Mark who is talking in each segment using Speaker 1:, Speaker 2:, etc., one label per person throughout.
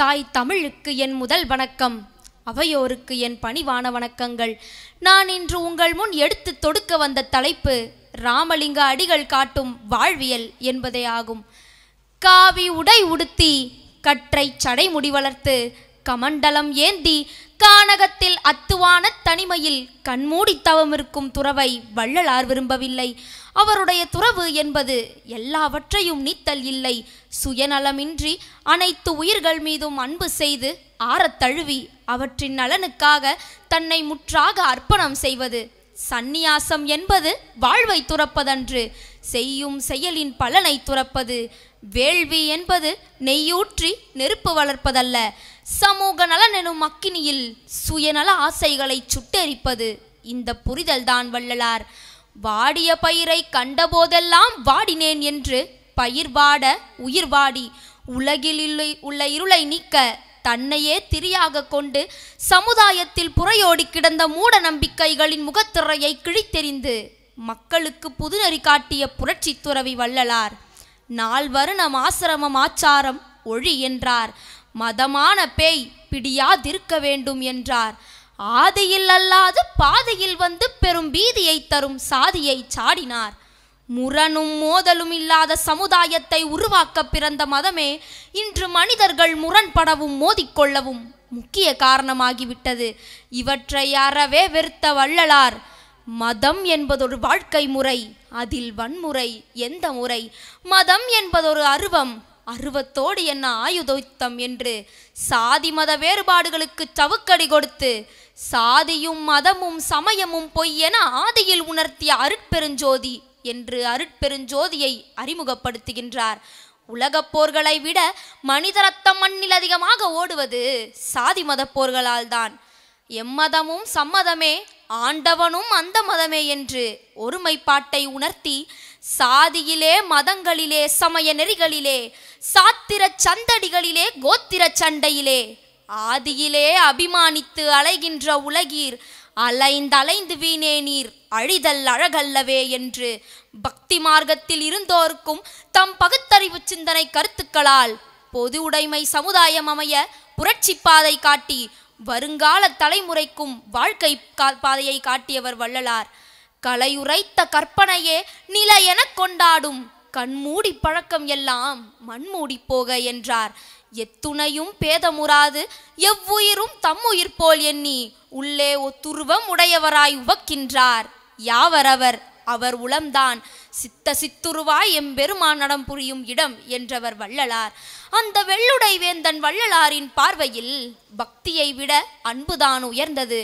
Speaker 1: தாய் தமிழுக்கு என் முதல் வணக்கம் அவையோருக்கு என் பணிவான வணக்கங்கள் நான் இன்று உங்கள் முன் எடுத்து தொடுக்க வந்த தலைப்பு ராமலிங்க அடிகள் காட்டும் வாழ்வியல் என்பதே ஆகும் காவி உடை உடுத்தி கற்றை சடை முடிவளர்த்து கமண்டலம் ஏந்தி கானகத்தில் அத்துவான தனிமையில் கண்மூடித்தவமிருக்கும் தவமிருக்கும் துறவை வள்ளலார் விரும்பவில்லை அவருடைய துறவு என்பது எல்லாவற்றையும் நீத்தல் இல்லை சுயநலமின்றி அனைத்து உயிர்கள் மீதும் அன்பு செய்து ஆறத் தழுவி அவற்றின் நலனுக்காக தன்னை முற்றாக அர்ப்பணம் செய்வது சந்நியாசம் என்பது வாழ்வை துறப்பதன்று செய்யும் செயலின் பலனை துறப்பது வேள்வி என்பது நெய்யூற்றி நெருப்பு வளர்ப்பதல்ல சமூக நலன் எனும் அக்கினியில் சுயநல ஆசைகளை சுட்டெரிப்பது இந்த புரிதல்தான் வள்ளலார் வாடிய பயிரை கண்டபோதெல்லாம் வாடினேன் என்று பயிர் வாட உயிர் வாடி உலகில் உள்ள இருளை நீக்க தன்னையே திரியாக கொண்டு சமுதாயத்தில் புறையோடி கிடந்த மூட நம்பிக்கைகளின் முகத்திரையை கிழித்தெறிந்து மக்களுக்கு புதுநறி காட்டிய புரட்சி துறவி வள்ளலார் நால்வருணம் ஆசிரமம் ஆச்சாரம் ஒழி என்றார் மதமான பேய் பிடியாதிருக்க வேண்டும் என்றார் ஆதியில் அல்லாது பாதையில் வந்து பெரும் பீதியை தரும் சாதியை சாடினார் முரணும் மோதலும் இல்லாத சமுதாயத்தை உருவாக்க பிறந்த மதமே இன்று மனிதர்கள் முரண்படவும் மோதிக்கொள்ளவும் முக்கிய காரணமாகிவிட்டது இவற்றை அறவே வெறுத்த வள்ளலார் மதம் என்பதொரு வாழ்க்கை முறை அதில் வன்முறை எந்த முறை மதம் என்பதொரு அருவம் அருவத்தோடு என்ன ஆயுதோத்தம் என்று சாதி மத வேறுபாடுகளுக்கு சவுக்கடி கொடுத்து சாதியும் மதமும் சமயமும் பொய் என ஆதியில் உணர்த்திய அருட்பெருஞ்சோதி என்று அருட்பெருஞ்சோதியை அறிமுகப்படுத்துகின்றார் உலகப் போர்களை விட மனித ரத்தம் மண்ணில் அதிகமாக ஓடுவது சாதி மத போர்களால் தான் எம்மதமும் சம்மதமே ஆண்டவனும் அந்த மதமே என்று ஒருமைப்பாட்டை உணர்த்தி சாதியிலே மதங்களிலே சமய நெறிகளிலே சாத்திர சந்தடிகளிலே கோத்திர சண்டையிலே ஆதியிலே அபிமானித்து அலைகின்ற உலகீர் அலைந்தலைந்து வீணே நீர் அழிதல் அழகல்லவே என்று பக்தி மார்க்கத்தில் இருந்தோருக்கும் தம் பகுத்தறிவு சிந்தனை கருத்துக்களால் பொது உடைமை சமுதாயம் அமைய புரட்சி பாதை காட்டி வருங்கால தலைமுறைக்கும் வாழ்க்கை பாதையை காட்டியவர் வள்ளலார் கலையுரைத்த கற்பனையே நில எனக் கொண்டாடும் கண்மூடி பழக்கம் எல்லாம் மண்மூடி போக என்றார் எத்துணையும் பேதமுறாது எவ்வுயிரும் தம்முயிர் போல் எண்ணி உள்ளே ஒத்துருவம் உடையவராய் உவக்கின்றார் யாவரவர் அவர் உளம்தான் சித்த சித்துருவாய் எம்பெருமானடம் நடம் புரியும் இடம் என்றவர் வள்ளலார் அந்த வெள்ளுடை வேந்தன் வள்ளலாரின் பார்வையில் பக்தியை விட அன்புதான் உயர்ந்தது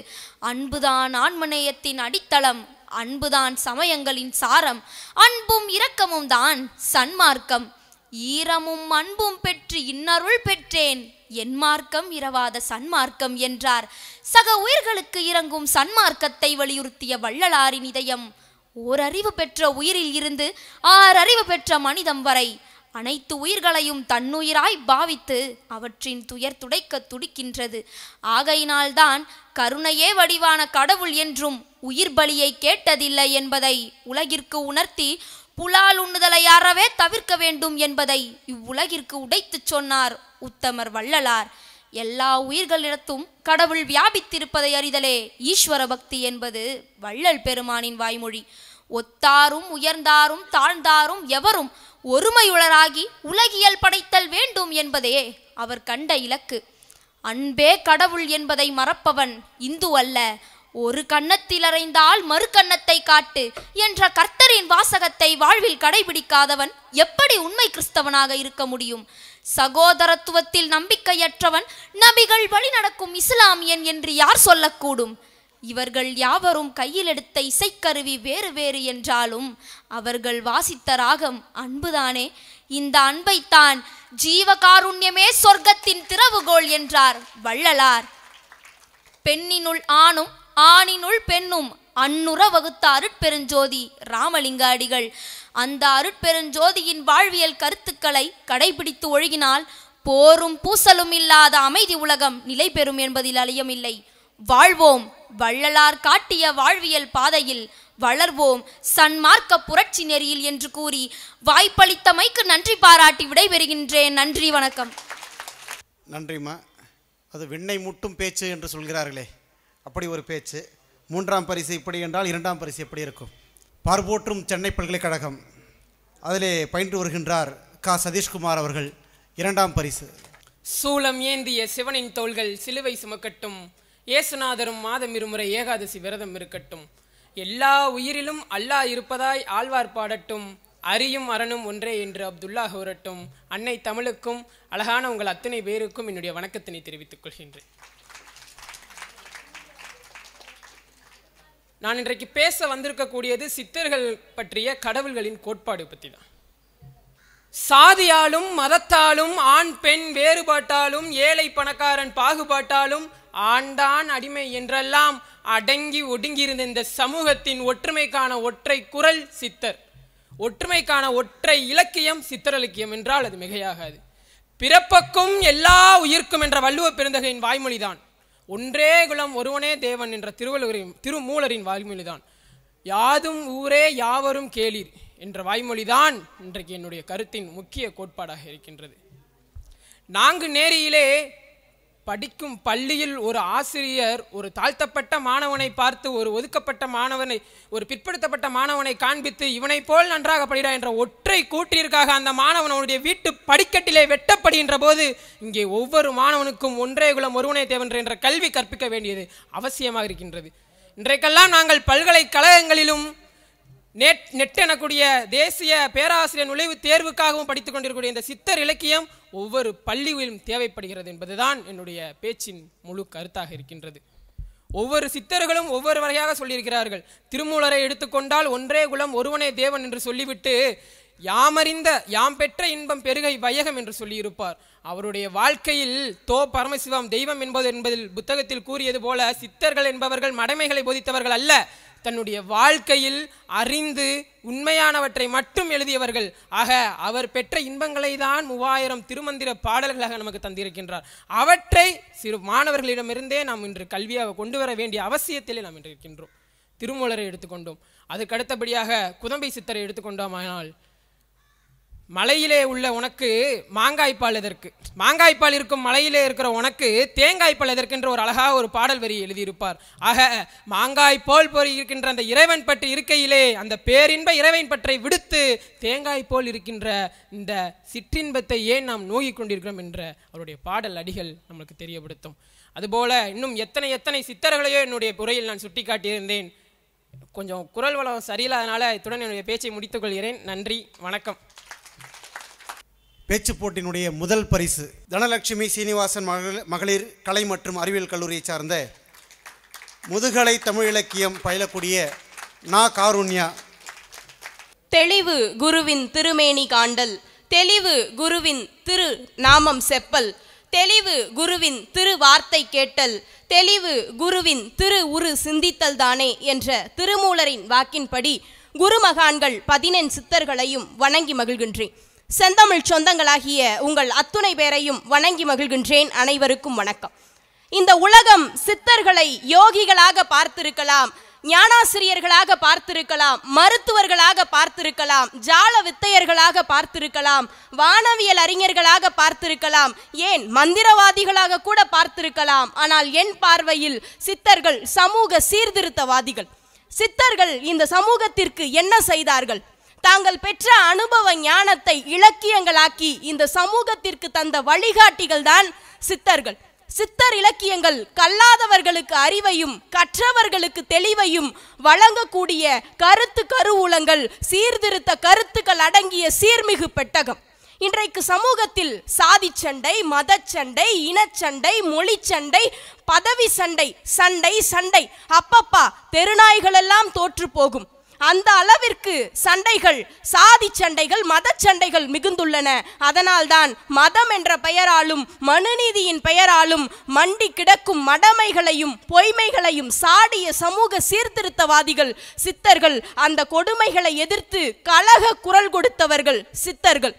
Speaker 1: அன்புதான் ஆன்மநேயத்தின் அடித்தளம் அன்புதான் சமயங்களின் சாரம் அன்பும் இரக்கமும் தான் சன்மார்க்கம் ஈரமும் அன்பும் பெற்று இன்னருள் பெற்றேன் என் மார்க்கம் இரவாத சன்மார்க்கம் என்றார் சக உயிர்களுக்கு இறங்கும் சன்மார்க்கத்தை வலியுறுத்திய வள்ளலாரின் இதயம் ஓரறிவு பெற்ற உயிரில் இருந்து ஆறறிவு பெற்ற மனிதம் வரை அனைத்து உயிர்களையும் தன்னுயிராய் பாவித்து அவற்றின் துயர் துடைக்க துடிக்கின்றது ஆகையினால்தான் கருணையே வடிவான கடவுள் என்றும் உயிர் பலியை கேட்டதில்லை என்பதை உலகிற்கு உணர்த்தி புலால் உண்ணுதலை தவிர்க்க வேண்டும் என்பதை இவ்வுலகிற்கு உடைத்துச் சொன்னார் உத்தமர் வள்ளலார் எல்லா உயிர்களிடத்தும் கடவுள் வியாபித்திருப்பதை அறிதலே ஈஸ்வர பக்தி என்பது வள்ளல் பெருமானின் வாய்மொழி ஒத்தாரும் உயர்ந்தாரும் தாழ்ந்தாரும் எவரும் ஒருமையுளராகி உலகியல் படைத்தல் வேண்டும் என்பதே அவர் கண்ட இலக்கு அன்பே கடவுள் என்பதை மறப்பவன் இந்து அல்ல ஒரு கன்னத்தில் அறைந்தால் மறு கன்னத்தை காட்டு என்ற கர்த்தரின் வாசகத்தை வாழ்வில் கடைபிடிக்காதவன் எப்படி உண்மை கிறிஸ்தவனாக இருக்க முடியும் சகோதரத்துவத்தில் நம்பிக்கையற்றவன் நபிகள் வழிநடக்கும் இஸ்லாமியன் என்று யார் சொல்லக்கூடும் இவர்கள் யாவரும் கையில் எடுத்த இசைக்கருவி வேறு வேறு என்றாலும் அவர்கள் வாசித்த ராகம் அன்புதானே இந்த அன்பைத்தான் ஜீவகாருண்யமே சொர்க்கத்தின் திறவுகோள் என்றார் வள்ளலார் பெண்ணினுள் ஆணும் ஆணினுள் பெண்ணும் அன்னுற வகுத்த அருட்பெருஞ்சோதி ராமலிங்க அடிகள் அந்த அருட்பெருஞ்சோதியின் வாழ்வியல் கருத்துக்களை கடைபிடித்து ஒழுகினால் போரும் பூசலும் இல்லாத அமைதி உலகம் நிலை பெறும் என்பதில் அழியமில்லை வாழ்வோம் வள்ளலார் காட்டிய வாழ்வியல் பாதையில் வளர்வோம் சன்மார்க்க புரட்சி நெறியில் என்று கூறி வாய்ப்பளித்தமைக்கு நன்றி பாராட்டி விடைபெறுகின்றேன் நன்றி வணக்கம்
Speaker 2: நன்றிம்மா அது விண்ணை முட்டும் பேச்சு என்று சொல்கிறார்களே அப்படி ஒரு பேச்சு மூன்றாம் பரிசு இப்படி என்றால் இரண்டாம் பரிசு எப்படி இருக்கும் பார்போற்றும் சென்னை பல்கலைக்கழகம் அதிலே பயின்று வருகின்றார் கா சதீஷ்குமார் அவர்கள் இரண்டாம் பரிசு சூளம் ஏந்திய சிவனின் தோள்கள் சிலுவை சுமக்கட்டும் இயேசுநாதரும் மாதம் இருமுறை ஏகாதசி விரதம் இருக்கட்டும் எல்லா உயிரிலும் அல்லாஹ் இருப்பதாய் ஆழ்வார் பாடட்டும் அறியும் அரணும் ஒன்றே என்று அப்துல்லா ஹோரட்டும் அன்னை தமிழுக்கும் அழகான உங்கள் அத்தனை பேருக்கும் என்னுடைய வணக்கத்தினை தெரிவித்துக் கொள்கின்றேன் நான் இன்றைக்கு பேச வந்திருக்கக்கூடியது சித்தர்கள் பற்றிய கடவுள்களின் கோட்பாடு பற்றி தான் சாதியாலும் மதத்தாலும் ஆண் பெண் வேறுபாட்டாலும் ஏழை பணக்காரன் பாகுபாட்டாலும் ஆண்டான் அடிமை என்றெல்லாம் அடங்கி ஒடுங்கியிருந்த இந்த சமூகத்தின் ஒற்றுமைக்கான ஒற்றை குரல் சித்தர் ஒற்றுமைக்கான ஒற்றை இலக்கியம் சித்தரலக்கியம் என்றால் அது மிகையாகாது பிறப்பக்கும் எல்லா உயிர்க்கும் என்ற வள்ளுவ பெருந்தகையின் வாய்மொழிதான் ஒன்றே குலம் ஒருவனே தேவன் என்ற திருவள்ளுவரின் திருமூலரின் வாய்மொழிதான் யாதும் ஊரே யாவரும் கேளீர் என்ற வாய்மொழிதான் இன்றைக்கு என்னுடைய கருத்தின் முக்கிய கோட்பாடாக இருக்கின்றது நாங்கு நேரியிலே படிக்கும் பள்ளியில் ஒரு ஆசிரியர் ஒரு தாழ்த்தப்பட்ட மாணவனை பார்த்து ஒரு ஒதுக்கப்பட்ட மாணவனை ஒரு பிற்படுத்தப்பட்ட மாணவனை காண்பித்து இவனை போல் நன்றாக படிடா என்ற ஒற்றை கூற்றிற்காக அந்த மாணவன் வீட்டு படிக்கட்டிலே வெட்டப்படுகின்ற போது இங்கே ஒவ்வொரு மாணவனுக்கும் ஒன்றே குலம் ஒருவனே தேவன் என்ற கல்வி கற்பிக்க வேண்டியது அவசியமாக இருக்கின்றது இன்றைக்கெல்லாம் நாங்கள் பல்கலைக்கழகங்களிலும் நெட் நெட் எனக்கூடிய தேசிய பேராசிரியர் நுழைவுத் தேர்வுக்காகவும் படித்துக் கொண்டிருக்கக்கூடிய இந்த சித்தர் இலக்கியம் ஒவ்வொரு பள்ளிகளிலும் தேவைப்படுகிறது என்பதுதான் என்னுடைய பேச்சின் முழு கருத்தாக இருக்கின்றது ஒவ்வொரு சித்தர்களும் ஒவ்வொரு வகையாக சொல்லியிருக்கிறார்கள் திருமூலரை எடுத்துக்கொண்டால் ஒன்றே குலம் ஒருவனே தேவன் என்று சொல்லிவிட்டு யாமறிந்த யாம் பெற்ற இன்பம் பெருகை வையகம் என்று சொல்லியிருப்பார் அவருடைய வாழ்க்கையில் தோ பரமசிவம் தெய்வம் என்பது என்பதில் புத்தகத்தில் கூறியது போல சித்தர்கள் என்பவர்கள் மடமைகளை போதித்தவர்கள் அல்ல தன்னுடைய வாழ்க்கையில் அறிந்து உண்மையானவற்றை மட்டும் எழுதியவர்கள் ஆக அவர் பெற்ற இன்பங்களை தான் மூவாயிரம் திருமந்திர பாடல்களாக நமக்கு தந்திருக்கின்றார் அவற்றை சிறு மாணவர்களிடமிருந்தே நாம் இன்று கல்வியாக கொண்டு வர வேண்டிய அவசியத்திலே நாம் இன்று இருக்கின்றோம் திருமூலரை எடுத்துக்கொண்டோம் அதுக்கு அடுத்தபடியாக குதம்பை சித்தரை எடுத்துக்கொண்டோமானால் மலையிலே உள்ள உனக்கு மாங்காய்ப்பால் எதற்கு மாங்காய்ப்பால் இருக்கும் மலையிலே இருக்கிற உனக்கு தேங்காய்ப்பால் பால் எதற்கென்ற ஒரு அழகாக ஒரு பாடல் வரி எழுதியிருப்பார் ஆக மாங்காய் போல் இருக்கின்ற அந்த இறைவன் பற்றி இருக்கையிலே அந்த பேரின்ப இறைவன் பற்றை விடுத்து தேங்காய் போல் இருக்கின்ற இந்த சிற்றின்பத்தை ஏன் நாம் நோக்கிக் கொண்டிருக்கிறோம் என்ற அவருடைய பாடல் அடிகள் நம்மளுக்கு தெரியப்படுத்தும் அதுபோல இன்னும் எத்தனை எத்தனை சித்தர்களையோ என்னுடைய புறையில் நான் சுட்டிக்காட்டியிருந்தேன் கொஞ்சம் குரல் வளம் சரியில்லாதனால இத்துடன் என்னுடைய பேச்சை முடித்துக்கொள்கிறேன் நன்றி வணக்கம் பேச்சு போட்டினுடைய முதல் பரிசு தனலட்சுமி சீனிவாசன் மகளிர் கலை மற்றும் அறிவியல் கல்லூரியை சார்ந்த முதுகலை தமிழ் இலக்கியம் பயிலக்கூடிய நா காருண்யா
Speaker 3: தெளிவு குருவின் திருமேனி காண்டல் தெளிவு குருவின் திரு நாமம் செப்பல் தெளிவு குருவின் திரு வார்த்தை கேட்டல் தெளிவு குருவின் திரு உரு சிந்தித்தல் தானே என்ற திருமூலரின் வாக்கின்படி குருமகான்கள் பதினெண் சித்தர்களையும் வணங்கி மகிழ்கின்றேன் செந்தமிழ் சொந்தங்களாகிய உங்கள் அத்துணை பேரையும் வணங்கி மகிழ்கின்றேன் அனைவருக்கும் வணக்கம் இந்த உலகம் சித்தர்களை யோகிகளாக பார்த்திருக்கலாம் ஞானாசிரியர்களாக பார்த்திருக்கலாம் மருத்துவர்களாக பார்த்திருக்கலாம் ஜால வித்தையர்களாக பார்த்திருக்கலாம் வானவியல் அறிஞர்களாக பார்த்திருக்கலாம் ஏன் மந்திரவாதிகளாக கூட பார்த்திருக்கலாம் ஆனால் என் பார்வையில் சித்தர்கள் சமூக சீர்திருத்தவாதிகள் சித்தர்கள் இந்த சமூகத்திற்கு என்ன செய்தார்கள் தாங்கள் பெற்ற அனுபவ ஞானத்தை இலக்கியங்களாக்கி இந்த சமூகத்திற்கு தந்த வழிகாட்டிகள் தான் சித்தர்கள் சித்தர் இலக்கியங்கள் கல்லாதவர்களுக்கு அறிவையும் கற்றவர்களுக்கு தெளிவையும் வழங்கக்கூடிய கருத்து கருவூலங்கள் சீர்திருத்த கருத்துக்கள் அடங்கிய சீர்மிகு பெட்டகம் இன்றைக்கு சமூகத்தில் சாதி சண்டை மதச்சண்டை இனச்சண்டை மொழி சண்டை பதவி சண்டை சண்டை சண்டை அப்பப்பா தெருநாய்களெல்லாம் தோற்று போகும் அந்த அளவிற்கு சண்டைகள் சாதி சண்டைகள் மத சண்டைகள் மிகுந்துள்ளன அதனால்தான் மதம் என்ற பெயராலும் மனுநீதியின் பெயராலும் மண்டி கிடக்கும் மடமைகளையும் பொய்மைகளையும் சாடிய சமூக சீர்திருத்தவாதிகள் சித்தர்கள் அந்த கொடுமைகளை எதிர்த்து கலக குரல் கொடுத்தவர்கள் சித்தர்கள்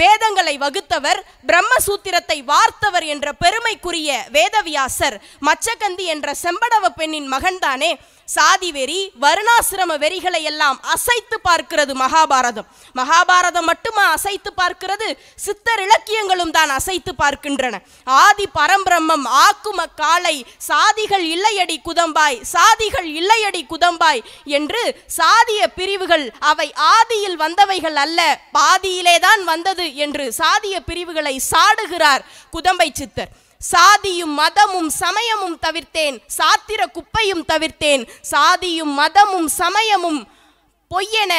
Speaker 3: வேதங்களை வகுத்தவர் பிரம்மசூத்திரத்தை வார்த்தவர் என்ற பெருமைக்குரிய வேதவியாசர் மச்சகந்தி என்ற செம்படவ பெண்ணின் மகன்தானே சாதி வெறி வருணாசிரம வெறிகளை எல்லாம் அசைத்து பார்க்கிறது மகாபாரதம் மகாபாரதம் மட்டுமா அசைத்து பார்க்கிறது சித்தர் இலக்கியங்களும் தான் அசைத்து பார்க்கின்றன ஆதி பரம்பிரம்மம் ஆக்கும காலை சாதிகள் இல்லையடி குதம்பாய் சாதிகள் இல்லையடி குதம்பாய் என்று சாதிய பிரிவுகள் அவை ஆதியில் வந்தவைகள் அல்ல பாதியிலே தான் வந்தது என்று சாதிய பிரிவுகளை சாடுகிறார் குதம்பை சித்தர் சாதியும் மதமும் சமயமும் தவிர்த்தேன் சாத்திர குப்பையும் தவிர்த்தேன் சாதியும் மதமும் சமயமும் பொய்யென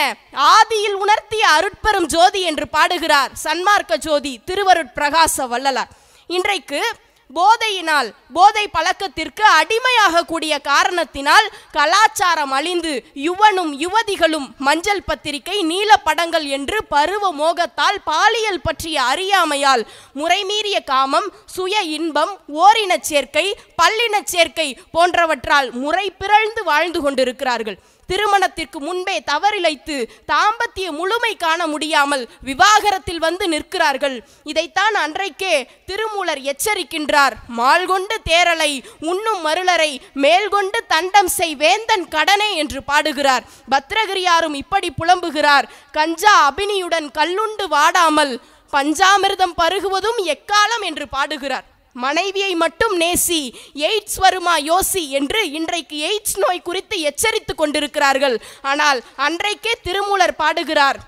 Speaker 3: ஆதியில் உணர்த்திய அருட்பெரும் ஜோதி என்று பாடுகிறார் சன்மார்க்க ஜோதி திருவருட்பிரகாச வல்லலார் இன்றைக்கு போதையினால் போதை பழக்கத்திற்கு அடிமையாகக்கூடிய காரணத்தினால் கலாச்சாரம் அழிந்து யுவனும் யுவதிகளும் மஞ்சள் பத்திரிகை நீல படங்கள் என்று பருவ மோகத்தால் பாலியல் பற்றிய அறியாமையால் முறைமீறிய காமம் சுய இன்பம் ஓரினச் சேர்க்கை பல்லினச் சேர்க்கை போன்றவற்றால் முறை பிறழ்ந்து வாழ்ந்து கொண்டிருக்கிறார்கள் திருமணத்திற்கு முன்பே தவறிழைத்து தாம்பத்திய முழுமை காண முடியாமல் விவாகரத்தில் வந்து நிற்கிறார்கள் இதைத்தான் அன்றைக்கே திருமூலர் எச்சரிக்கின்றார் மால்கொண்டு தேரலை உண்ணும் மருளரை மேல்கொண்டு தண்டம் செய் வேந்தன் கடனே என்று பாடுகிறார் பத்ரகிரியாரும் இப்படி புலம்புகிறார் கஞ்சா அபினியுடன் கல்லுண்டு வாடாமல் பஞ்சாமிர்தம் பருகுவதும் எக்காலம் என்று பாடுகிறார் மனைவியை மட்டும் நேசி எய்ட்ஸ் வருமா யோசி என்று இன்றைக்கு எய்ட்ஸ் நோய் குறித்து எச்சரித்து கொண்டிருக்கிறார்கள் ஆனால் அன்றைக்கே திருமூலர் பாடுகிறார்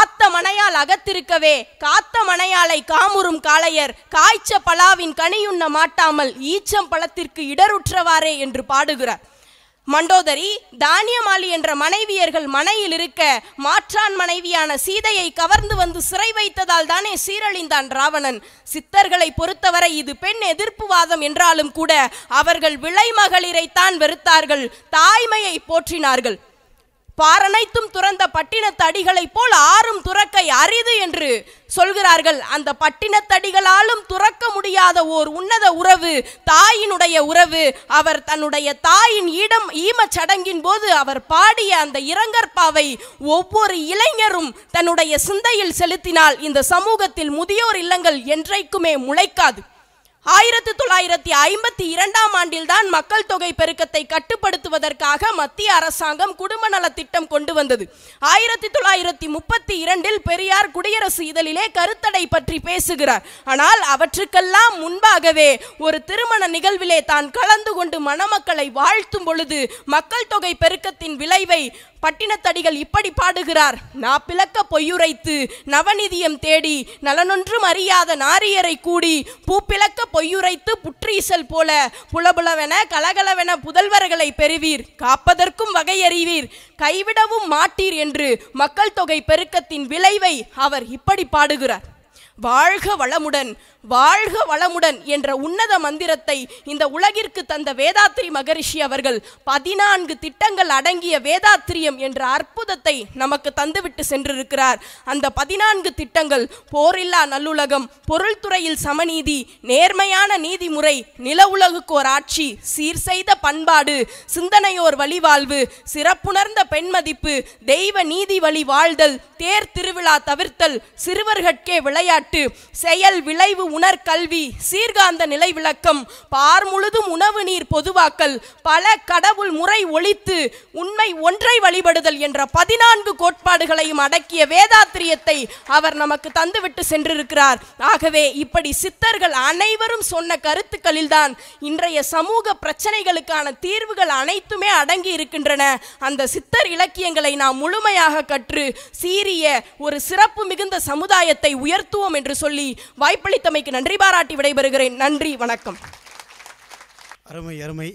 Speaker 3: ஆத்த மனையால் அகத்திருக்கவே காத்த மனையாலை காமுறும் காளையர் காய்ச்ச பலாவின் கனியுண்ண மாட்டாமல் ஈச்சம் பழத்திற்கு இடருற்றவாறே என்று பாடுகிறார் மண்டோதரி தானியமாலி என்ற மனைவியர்கள் மனையில் இருக்க மாற்றான் மனைவியான சீதையை கவர்ந்து வந்து சிறை வைத்ததால் தானே சீரழிந்தான் ராவணன் சித்தர்களை பொறுத்தவரை இது பெண் எதிர்ப்பு வாதம் என்றாலும் கூட அவர்கள் விளை மகளிரைத்தான் வெறுத்தார்கள் தாய்மையை போற்றினார்கள் பாரனைத்தும் துறந்த பட்டினத்தடிகளைப் போல் ஆறும் துறக்கை அரிது என்று சொல்கிறார்கள் அந்த பட்டினத்தடிகளாலும் துறக்க முடியாத ஓர் உன்னத உறவு தாயினுடைய உறவு அவர் தன்னுடைய தாயின் இடம் ஈமச் சடங்கின் போது அவர் பாடிய அந்த இரங்கற்பாவை ஒவ்வொரு இளைஞரும் தன்னுடைய சிந்தையில் செலுத்தினால் இந்த சமூகத்தில் முதியோர் இல்லங்கள் என்றைக்குமே முளைக்காது ஆயிரத்தி தொள்ளாயிரத்தி ஐம்பத்தி இரண்டாம் ஆண்டில்தான் மக்கள் தொகை பெருக்கத்தை கட்டுப்படுத்துவதற்காக மத்திய அரசாங்கம் குடும்ப நல திட்டம் கொண்டு வந்தது ஆயிரத்தி தொள்ளாயிரத்தி முப்பத்தி இரண்டில் பெரியார் குடியரசு இதழிலே கருத்தடை பற்றி பேசுகிறார் ஆனால் அவற்றுக்கெல்லாம் முன்பாகவே ஒரு திருமண நிகழ்விலே தான் கலந்து கொண்டு மணமக்களை வாழ்த்தும் பொழுது மக்கள் தொகை பெருக்கத்தின் விளைவை பட்டினத்தடிகள் இப்படி பாடுகிறார் நா பிளக்க பொய்யுரைத்து நவநிதியம் தேடி நலனொன்றும் அறியாத நாரியரை கூடி பிளக்க பொய்யுரைத்து புற்றீசல் போல புலபுலவென கலகலவென புதல்வர்களை பெறுவீர் காப்பதற்கும் வகையறிவீர் கைவிடவும் மாட்டீர் என்று மக்கள் தொகை பெருக்கத்தின் விளைவை அவர் இப்படி பாடுகிறார் வாழ்க வளமுடன் வாழ்க வளமுடன் என்ற உன்னத மந்திரத்தை இந்த உலகிற்கு தந்த வேதாத்ரி மகரிஷி அவர்கள் பதினான்கு திட்டங்கள் அடங்கிய வேதாத்திரியம் என்ற அற்புதத்தை நமக்கு தந்துவிட்டு சென்றிருக்கிறார் அந்த பதினான்கு திட்டங்கள் போரில்லா நல்லுலகம் பொருள்துறையில் சமநீதி நேர்மையான நீதிமுறை நில ஒரு ஆட்சி சீர் செய்த பண்பாடு சிந்தனையோர் வழிவாழ்வு சிறப்புணர்ந்த பெண்மதிப்பு தெய்வ நீதி வழி வாழ்தல் தேர் திருவிழா தவிர்த்தல் சிறுவர்கட்கே விளையாட்டு பதினெட்டு செயல் விளைவு உணர் கல்வி சீர்காந்த நிலை விளக்கம் பார் முழுதும் உணவு நீர் பொதுவாக்கல் பல கடவுள் முறை ஒழித்து உண்மை ஒன்றை வழிபடுதல் என்ற பதினான்கு கோட்பாடுகளையும் அடக்கிய வேதாத்திரியத்தை அவர் நமக்கு தந்துவிட்டு சென்றிருக்கிறார் ஆகவே இப்படி சித்தர்கள் அனைவரும் சொன்ன கருத்துக்களில்தான் இன்றைய சமூக பிரச்சனைகளுக்கான தீர்வுகள் அனைத்துமே அடங்கி இருக்கின்றன அந்த சித்தர் இலக்கியங்களை நாம் முழுமையாக கற்று சீரிய ஒரு சிறப்பு மிகுந்த சமுதாயத்தை உயர்த்துவோம் என்று சொல்லி
Speaker 1: வாய்ப்பளித்தமைக்கு நன்றி பாராட்டி விடைபெறுகிறேன் நன்றி வணக்கம்
Speaker 2: அருமை அருமை